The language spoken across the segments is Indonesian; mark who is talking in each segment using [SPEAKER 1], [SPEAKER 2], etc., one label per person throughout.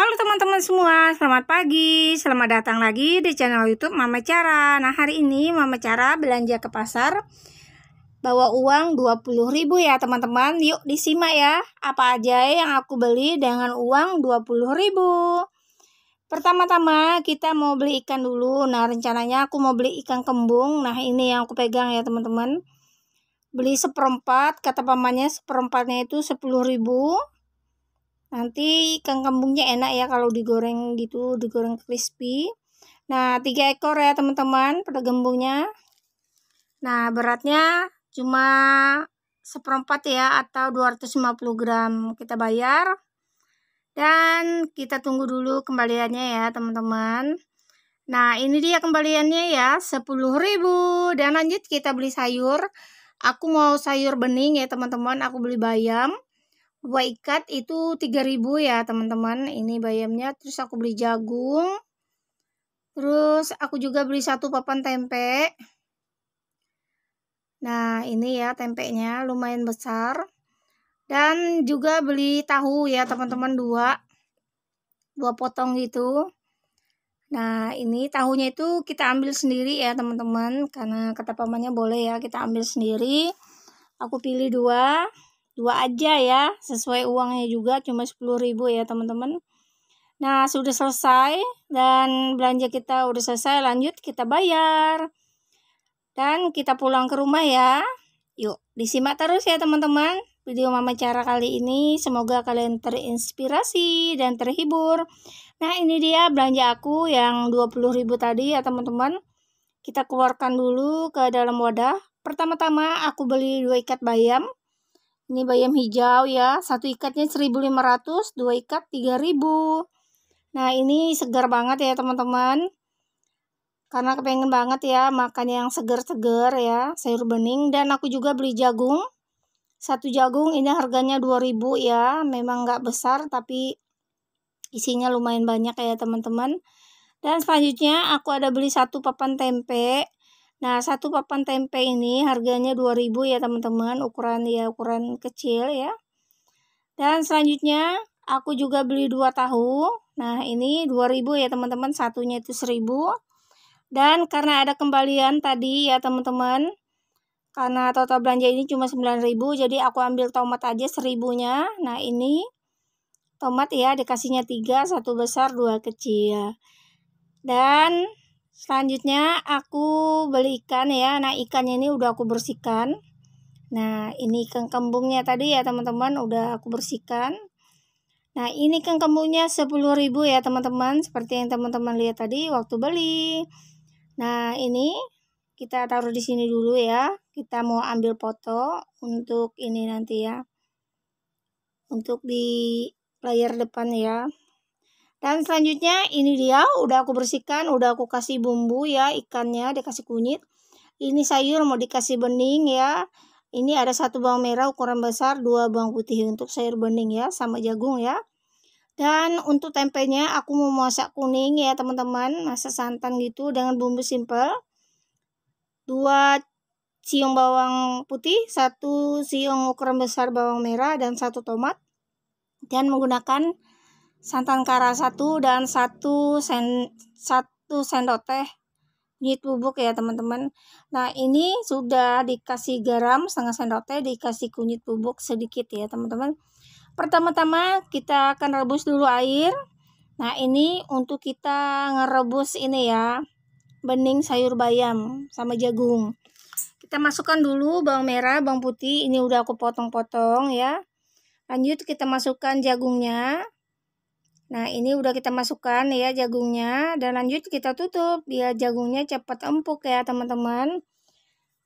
[SPEAKER 1] Halo teman-teman semua, selamat pagi. Selamat datang lagi di channel YouTube Mama Cara. Nah, hari ini Mama Cara belanja ke pasar bawa uang 20 ribu ya, teman-teman. Yuk disimak ya apa aja yang aku beli dengan uang 20 ribu. Pertama-tama kita mau beli ikan dulu. Nah, rencananya aku mau beli ikan kembung. Nah, ini yang aku pegang ya, teman-teman. Beli seperempat, kata pamannya seperempatnya itu 10 ribu. Nanti ikan kembungnya enak ya kalau digoreng gitu, digoreng crispy. Nah, tiga ekor ya teman-teman pada gembungnya. Nah, beratnya cuma seperempat ya atau 250 gram kita bayar. Dan kita tunggu dulu kembaliannya ya teman-teman. Nah, ini dia kembaliannya ya, 10.000. Dan lanjut kita beli sayur. Aku mau sayur bening ya, teman-teman. Aku beli bayam. Waikat itu 3000 ya teman-teman. Ini bayamnya. Terus aku beli jagung. Terus aku juga beli satu papan tempe. Nah ini ya tempenya lumayan besar. Dan juga beli tahu ya teman-teman dua. Dua potong gitu. Nah ini tahunya itu kita ambil sendiri ya teman-teman. Karena kata pamannya boleh ya kita ambil sendiri. Aku pilih Dua dua aja ya sesuai uangnya juga cuma sepuluh ribu ya teman-teman nah sudah selesai dan belanja kita udah selesai lanjut kita bayar dan kita pulang ke rumah ya yuk disimak terus ya teman-teman video mama cara kali ini semoga kalian terinspirasi dan terhibur nah ini dia belanja aku yang ribu tadi ya teman-teman kita keluarkan dulu ke dalam wadah pertama-tama aku beli dua ikat bayam ini bayam hijau ya, satu ikatnya 1500, dua ikat 3000. Nah, ini segar banget ya, teman-teman. Karena kepengen banget ya makan yang segar-segar ya, sayur bening dan aku juga beli jagung. Satu jagung ini harganya 2000 ya, memang nggak besar tapi isinya lumayan banyak ya, teman-teman. Dan selanjutnya aku ada beli satu papan tempe Nah, satu papan tempe ini harganya 2000 ya teman-teman, ukuran ya ukuran kecil ya. Dan selanjutnya aku juga beli dua tahu. Nah, ini 2000 ya teman-teman, satunya itu 1000. Dan karena ada kembalian tadi ya teman-teman, karena total belanja ini cuma 9000 jadi aku ambil tomat aja 1000-nya. Nah, ini tomat ya dikasihnya 3, satu besar, dua kecil. Dan Selanjutnya aku beli ikan ya. Nah, ikannya ini udah aku bersihkan. Nah, ini ikan kembungnya tadi ya teman-teman udah aku bersihkan. Nah, ini ikan kembungnya 10.000 ya teman-teman, seperti yang teman-teman lihat tadi waktu beli. Nah, ini kita taruh di sini dulu ya. Kita mau ambil foto untuk ini nanti ya. Untuk di layar depan ya. Dan selanjutnya ini dia, udah aku bersihkan, udah aku kasih bumbu ya ikannya, dikasih kunyit. Ini sayur mau dikasih bening ya. Ini ada satu bawang merah ukuran besar, dua bawang putih untuk sayur bening ya, sama jagung ya. Dan untuk tempenya aku mau masak kuning ya teman-teman, masak santan gitu dengan bumbu simple. Dua siung bawang putih, satu siung ukuran besar bawang merah dan satu tomat. Dan menggunakan santan kara 1 dan 1 sen 1 sendok teh unit bubuk ya teman-teman. Nah ini sudah dikasih garam setengah sendok teh dikasih kunyit bubuk sedikit ya teman-teman. Pertama-tama kita akan rebus dulu air. Nah ini untuk kita ngerebus ini ya bening sayur bayam sama jagung. Kita masukkan dulu bawang merah, bawang putih. Ini udah aku potong-potong ya. Lanjut kita masukkan jagungnya. Nah, ini udah kita masukkan ya jagungnya dan lanjut kita tutup biar jagungnya cepat empuk ya, teman-teman.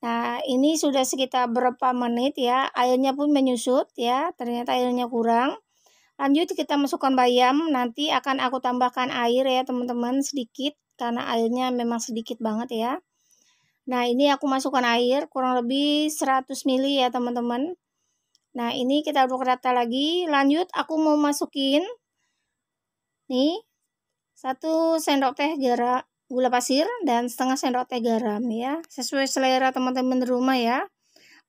[SPEAKER 1] Nah, ini sudah sekitar berapa menit ya. Airnya pun menyusut ya, ternyata airnya kurang. Lanjut kita masukkan bayam, nanti akan aku tambahkan air ya, teman-teman, sedikit karena airnya memang sedikit banget ya. Nah, ini aku masukkan air kurang lebih 100 ml ya, teman-teman. Nah, ini kita aduk rata lagi. Lanjut aku mau masukin nih satu sendok teh garam gula pasir dan setengah sendok teh garam ya sesuai selera teman-teman di rumah ya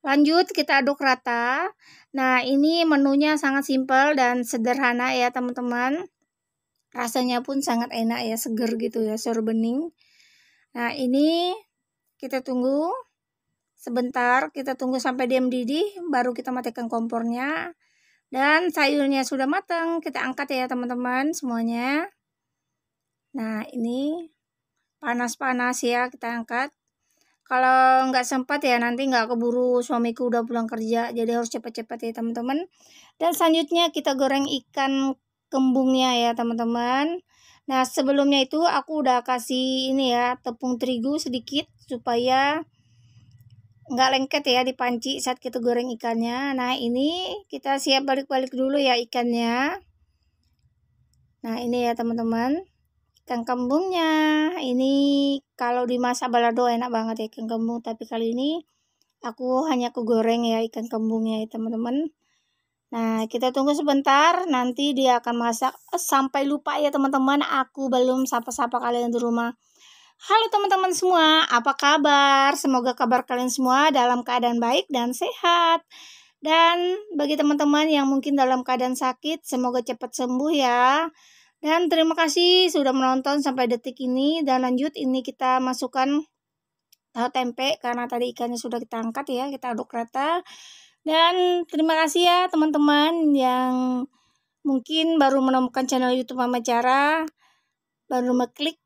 [SPEAKER 1] lanjut kita aduk rata nah ini menunya sangat simpel dan sederhana ya teman-teman rasanya pun sangat enak ya seger gitu ya sor bening nah ini kita tunggu sebentar kita tunggu sampai dia mendidih baru kita matikan kompornya dan sayurnya sudah matang, kita angkat ya teman-teman semuanya. Nah ini panas-panas ya kita angkat. Kalau nggak sempat ya nanti nggak keburu suamiku udah pulang kerja, jadi harus cepat-cepat ya teman-teman. Dan selanjutnya kita goreng ikan kembungnya ya teman-teman. Nah sebelumnya itu aku udah kasih ini ya tepung terigu sedikit supaya nggak lengket ya di panci saat kita goreng ikannya nah ini kita siap balik-balik dulu ya ikannya nah ini ya teman-teman ikan kembungnya ini kalau di masa balado enak banget ya ikan kembung tapi kali ini aku hanya aku goreng ya ikan kembungnya ya teman-teman Nah, kita tunggu sebentar, nanti dia akan masak eh, sampai lupa ya teman-teman, aku belum sapa-sapa kalian di rumah. Halo teman-teman semua, apa kabar? Semoga kabar kalian semua dalam keadaan baik dan sehat. Dan bagi teman-teman yang mungkin dalam keadaan sakit, semoga cepat sembuh ya. Dan terima kasih sudah menonton sampai detik ini. Dan lanjut ini kita masukkan tahu eh, tempe karena tadi ikannya sudah kita angkat ya, kita aduk rata. Dan terima kasih ya teman-teman yang mungkin baru menemukan channel YouTube Mama Cara, baru mengklik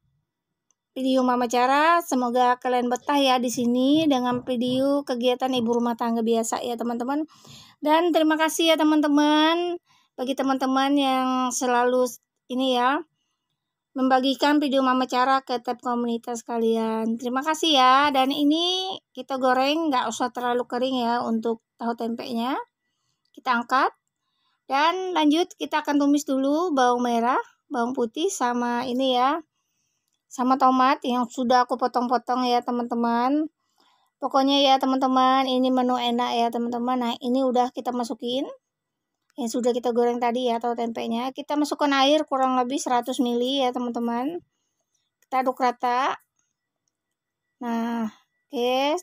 [SPEAKER 1] video Mama Cara. Semoga kalian betah ya di sini dengan video kegiatan ibu rumah tangga biasa ya teman-teman. Dan terima kasih ya teman-teman bagi teman-teman yang selalu ini ya membagikan video Mama Cara ke tab komunitas kalian. Terima kasih ya. Dan ini kita goreng nggak usah terlalu kering ya untuk tahu tempe nya. Kita angkat. Dan lanjut kita akan tumis dulu bawang merah, bawang putih sama ini ya sama tomat yang sudah aku potong-potong ya teman-teman pokoknya ya teman-teman ini menu enak ya teman-teman nah ini udah kita masukin yang sudah kita goreng tadi ya atau tempenya kita masukkan air kurang lebih 100 ml ya teman-teman kita aduk rata nah oke okay.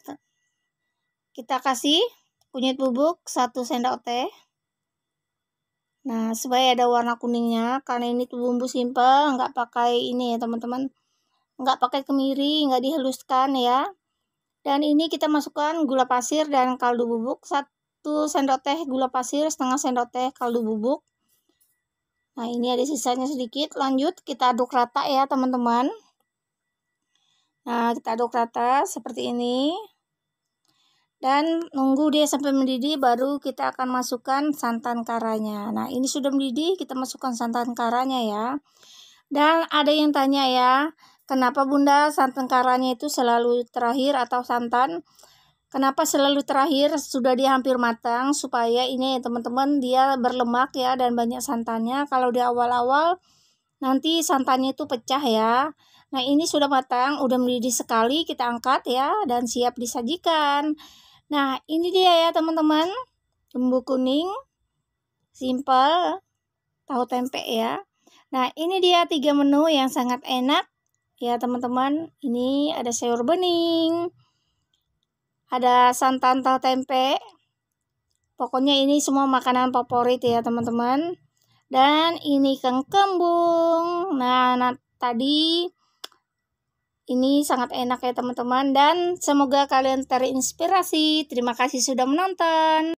[SPEAKER 1] kita kasih kunyit bubuk 1 sendok teh nah supaya ada warna kuningnya karena ini tuh bumbu simple nggak pakai ini ya teman-teman nggak pakai kemiri, nggak dihaluskan ya. Dan ini kita masukkan gula pasir dan kaldu bubuk, satu sendok teh gula pasir, setengah sendok teh kaldu bubuk. Nah ini ada sisanya sedikit, lanjut kita aduk rata ya teman-teman. Nah kita aduk rata seperti ini. Dan nunggu dia sampai mendidih baru kita akan masukkan santan karanya. Nah ini sudah mendidih kita masukkan santan karanya ya. Dan ada yang tanya ya, Kenapa Bunda santan karanya itu selalu terakhir atau santan? Kenapa selalu terakhir? Sudah dia hampir matang supaya ini teman-teman dia berlemak ya dan banyak santannya. Kalau di awal-awal nanti santannya itu pecah ya. Nah ini sudah matang, udah mendidih sekali kita angkat ya dan siap disajikan. Nah ini dia ya teman-teman bumbu kuning, simple, tahu tempe ya. Nah ini dia tiga menu yang sangat enak Ya teman-teman, ini ada sayur bening, ada santan tahu tempe. Pokoknya ini semua makanan favorit ya teman-teman. Dan ini kengkembung. Nah, nah tadi ini sangat enak ya teman-teman dan semoga kalian terinspirasi. Terima kasih sudah menonton.